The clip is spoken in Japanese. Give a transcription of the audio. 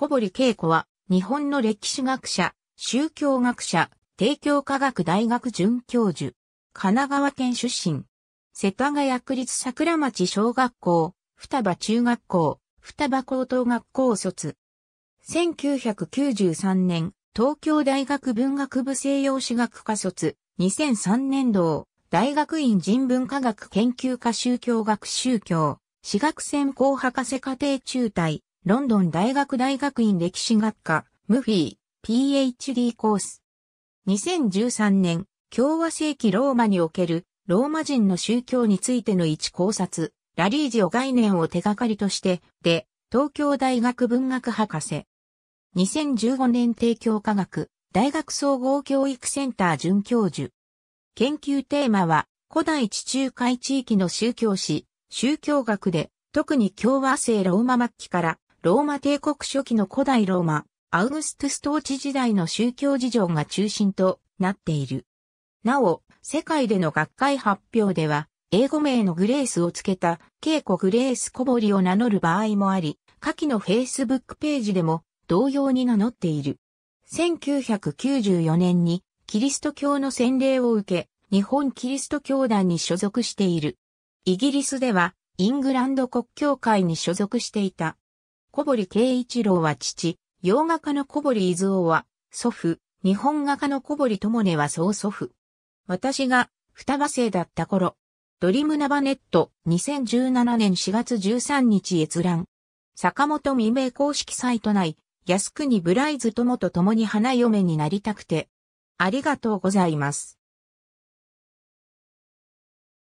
小堀恵子は、日本の歴史学者、宗教学者、帝京科学大学准教授、神奈川県出身、世田谷区立桜町小学校、双葉中学校、双葉高等学校卒。1993年、東京大学文学部西洋史学科卒、2003年度、大学院人文科学研究科宗教学宗教、私学専攻博士課程中退、ロンドン大学大学院歴史学科、ムフィー、PhD コース。2013年、共和世紀ローマにおけるローマ人の宗教についての一考察、ラリージオ概念を手がかりとして、で、東京大学文学博士。2015年提供科学、大学総合教育センター准教授。研究テーマは、古代地中海地域の宗教史、宗教学で、特に共和制ローマ末期からローマ帝国初期の古代ローマ、アウグストゥス統治時代の宗教事情が中心となっている。なお、世界での学会発表では、英語名のグレースをつけた、稽古グレース小堀を名乗る場合もあり、下記のフェイスブックページでも同様に名乗っている。1994年にキリスト教の洗礼を受け、日本キリスト教団に所属している。イギリスではイングランド国教会に所属していた。小堀圭一郎は父、洋画家の小堀伊豆夫は、祖父、日本画家の小堀智音は曽祖父。私が、双葉生だった頃、ドリムナバネット2017年4月13日閲覧。坂本未明公式サイト内、靖国ブライズ友と共に花嫁になりたくて。ありがとうございます。